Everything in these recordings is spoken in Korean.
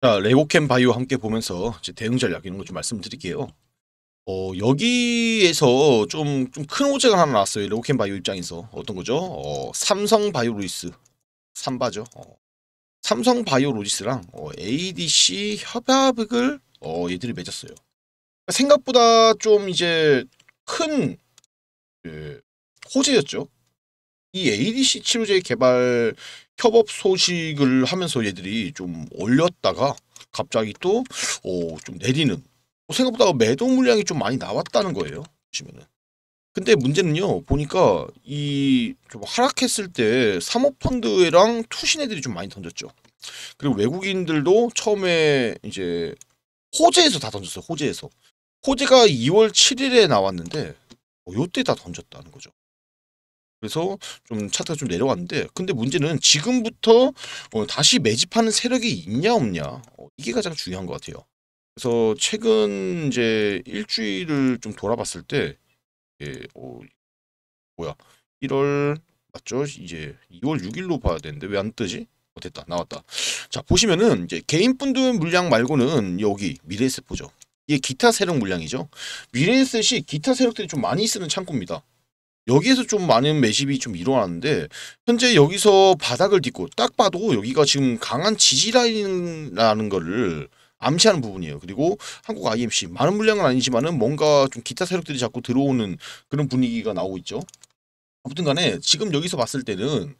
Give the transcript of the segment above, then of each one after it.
자, 레고캠 바이오 함께 보면서 대응 전략 이런 거 좀 말씀드릴게요. 어, 여기에서 좀 좀 큰 호재가 하나 나왔어요. 레고캠 바이오 입장에서. 어떤 거죠? 어, 삼성 바이오로이스 삼바죠. 어, 삼성 바이오로지스랑 어, ADC 협약을 어, 얘들이 맺었어요. 생각보다 좀 이제 큰 그, 호재였죠. 이 ADC 치료제 개발 협업 소식을 하면서 얘들이 좀 올렸다가 갑자기 또좀 어, 내리는 뭐 생각보다 매도 물량이 좀 많이 나왔다는 거예요. 보시면은. 근데 문제는요. 보니까 이좀 하락했을 때 사모펀드랑 투신 애들이 좀 많이 던졌죠. 그리고 외국인들도 처음에 이제 호재에서 다 던졌어요. 호재에서. 호재가 2월 7일에 나왔는데 뭐 요때 다 던졌다는 거죠. 그래서 좀 차트가 좀 내려왔는데 근데 문제는 지금부터 어, 다시 매집하는 세력이 있냐 없냐 어, 이게 가장 중요한 것 같아요. 그래서 최근 이제 일주일을 좀 돌아봤을 때 예, 어, 뭐야 1월 맞죠? 이제 2월 6일로 봐야 되는데 왜 안 뜨지? 어, 됐다 나왔다. 자 보시면은 이제 개인분들 물량 말고는 여기 미래에포죠 이게 기타 세력 물량이죠. 미래에시 기타 세력들이 좀 많이 쓰는 창고입니다. 여기에서 좀 많은 매집이 좀 일어났는데 현재 여기서 바닥을 딛고 딱 봐도 여기가 지금 강한 지지라인이라는 거를 암시하는 부분이에요. 그리고 한국 IMC 많은 물량은 아니지만은 뭔가 좀 기타 세력들이 자꾸 들어오는 그런 분위기가 나오고 있죠. 아무튼 간에 지금 여기서 봤을 때는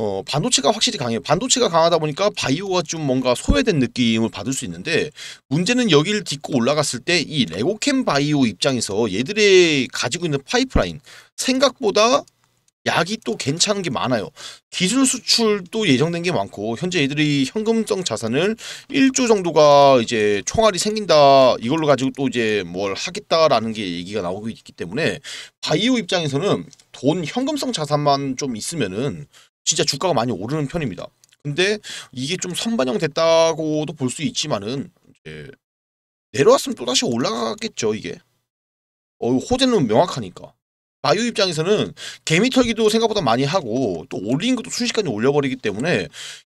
어, 반도체가 확실히 강해요. 반도체가 강하다 보니까 바이오가 좀 뭔가 소외된 느낌을 받을 수 있는데 문제는 여기를 딛고 올라갔을 때 이 레고캠 바이오 입장에서 얘들의 가지고 있는 파이프라인 생각보다 약이 또 괜찮은 게 많아요. 기술 수출도 예정된 게 많고 현재 얘들이 현금성 자산을 1조 정도가 이제 총알이 생긴다 이걸로 가지고 또 이제 뭘 하겠다라는 게 얘기가 나오고 있기 때문에 바이오 입장에서는 돈 현금성 자산만 좀 있으면은 진짜 주가가 많이 오르는 편입니다. 근데 이게 좀 선반영됐다고도 볼 수 있지만은 이제 내려왔으면 또다시 올라가겠죠 이게. 어, 호재는 명확하니까. 바이오 입장에서는 개미 털기도 생각보다 많이 하고 또 올린 것도 순식간에 올려버리기 때문에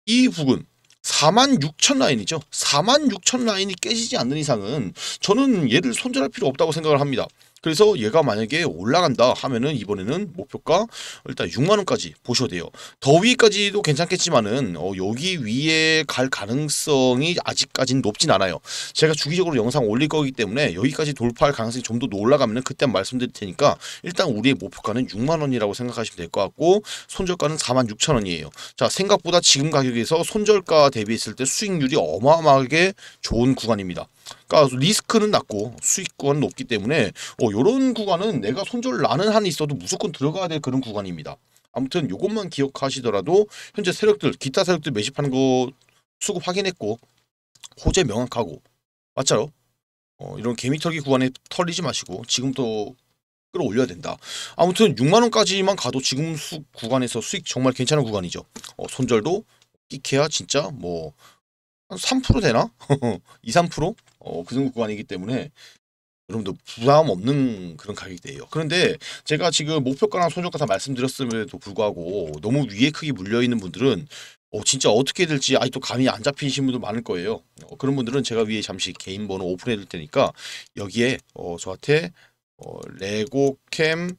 이 부근 4 6 0 0 0 라인이죠. 4 6 0 0 0 라인이 깨지지 않는 이상은 저는 얘를 손절할 필요 없다고 생각을 합니다. 그래서 얘가 만약에 올라간다 하면은 이번에는 목표가 일단 6만원까지 보셔야 돼요. 더 위까지도 괜찮겠지만은 어, 여기 위에 갈 가능성이 아직까지는 높진 않아요. 제가 주기적으로 영상 올릴 거기 때문에 여기까지 돌파할 가능성이 좀 더 올라가면은 그때 말씀드릴 테니까 일단 우리의 목표가는 6만원이라고 생각하시면 될 것 같고 손절가는 4만 6천원이에요. 자 생각보다 지금 가격에서 손절가 대비했을 때 수익률이 어마어마하게 좋은 구간입니다. 그러니까 리스크는 낮고 수익권 높기 때문에 어, 이런 구간은 내가 손절 나는 한이 있어도 무조건 들어가야 될 그런 구간입니다. 아무튼 이것만 기억하시더라도 현재 세력들 기타 세력들 매집하는 거 수급 확인했고 호재 명확하고 맞죠? 어, 이런 개미털기 구간에 털리지 마시고 지금도 끌어올려야 된다. 아무튼 6만원까지만 가도 지금 수 구간에서 수익 정말 괜찮은 구간이죠. 어, 손절도 끼케야 진짜 뭐 한 3% 되나? 2, 3%? 어, 그 정도 구간이기 때문에 여러분도 부담 없는 그런 가격대예요. 그런데 제가 지금 목표가랑 손절가 다 말씀드렸음에도 불구하고 너무 위에 크게 물려있는 분들은 어, 진짜 어떻게 될지 아직도 감이 안 잡히신 분도 많을 거예요. 어, 그런 분들은 제가 위에 잠시 개인 번호 오픈해 둘 테니까 여기에 어, 저한테 어, 레고캠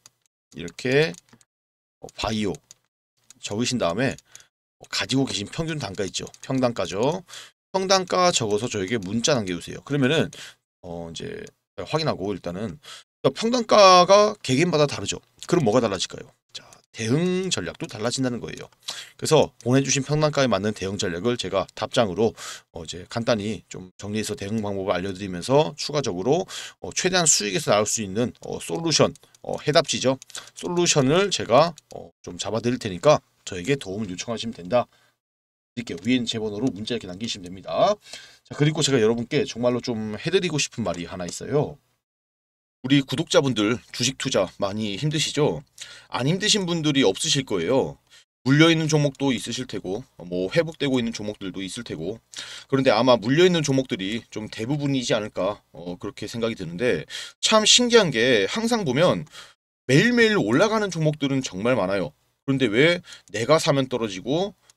이렇게 어, 바이오 적으신 다음에 어, 가지고 계신 평균 단가 있죠. 평단가죠. 평단가 적어서 저에게 문자 남겨주세요. 그러면은 어 이제 확인하고 일단은 그러니까 평단가가 개개인마다 다르죠. 그럼 뭐가 달라질까요? 자, 대응 전략도 달라진다는 거예요. 그래서 보내주신 평단가에 맞는 대응 전략을 제가 답장으로 어 이제 간단히 좀 정리해서 대응 방법을 알려드리면서 추가적으로 어 최대한 수익에서 나올 수 있는 어 솔루션, 어, 해답지죠. 솔루션을 제가 어, 좀 잡아드릴 테니까 저에게 도움을 요청하시면 된다. 이렇게 위엔 제 번호로 문자 이렇게 남기시면 됩니다. 자 그리고 제가 여러분께 정말로 좀 해드리고 싶은 말이 하나 있어요. 우리 구독자분들 주식 투자 많이 힘드시죠? 안 힘드신 분들이 없으실 거예요. 물려있는 종목도 있으실 테고 뭐 회복되고 있는 종목들도 있을 테고 그런데 아마 물려있는 종목들이 좀 대부분이지 않을까 어, 그렇게 생각이 드는데 참 신기한 게 항상 보면 매일매일 올라가는 종목들은 정말 많아요. 그런데 왜 내가 사면 떨어지고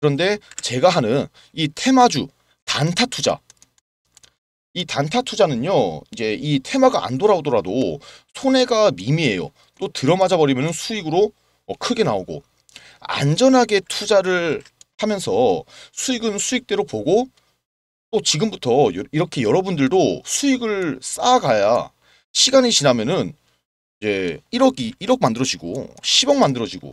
그런데 제가 하는 이 테마주 단타 투자 이 단타 투자는요 이제 이 테마가 안 돌아오더라도 손해가 미미해요 또 들어맞아 버리면 수익으로 어, 크게 나오고 안전하게 투자를 하면서 수익은 수익대로 보고 또 지금부터 이렇게 여러분들도 수익을 쌓아가야 시간이 지나면은 이제 1억이 1억 만들어지고 10억 만들어지고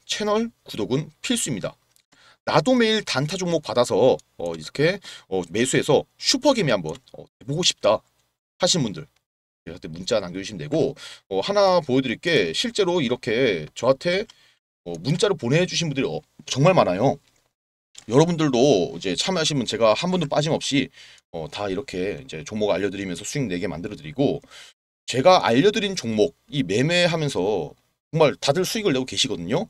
채널 구독은 필수입니다. 나도 매일 단타 종목 받아서 어, 이렇게 어, 매수해서 슈퍼게임 한번 어, 보고 싶다 하신 분들 저한테 문자 남겨주시면 되고 어, 하나 보여드릴 게 실제로 이렇게 저한테 어, 문자로 보내주신 분들이 어, 정말 많아요. 여러분들도 이제 참여하시면 제가 한분도 빠짐없이 어, 다 이렇게 이제 종목 알려드리면서 수익 내게 만들어드리고 제가 알려드린 종목 이 매매하면서 정말 다들 수익을 내고 계시거든요.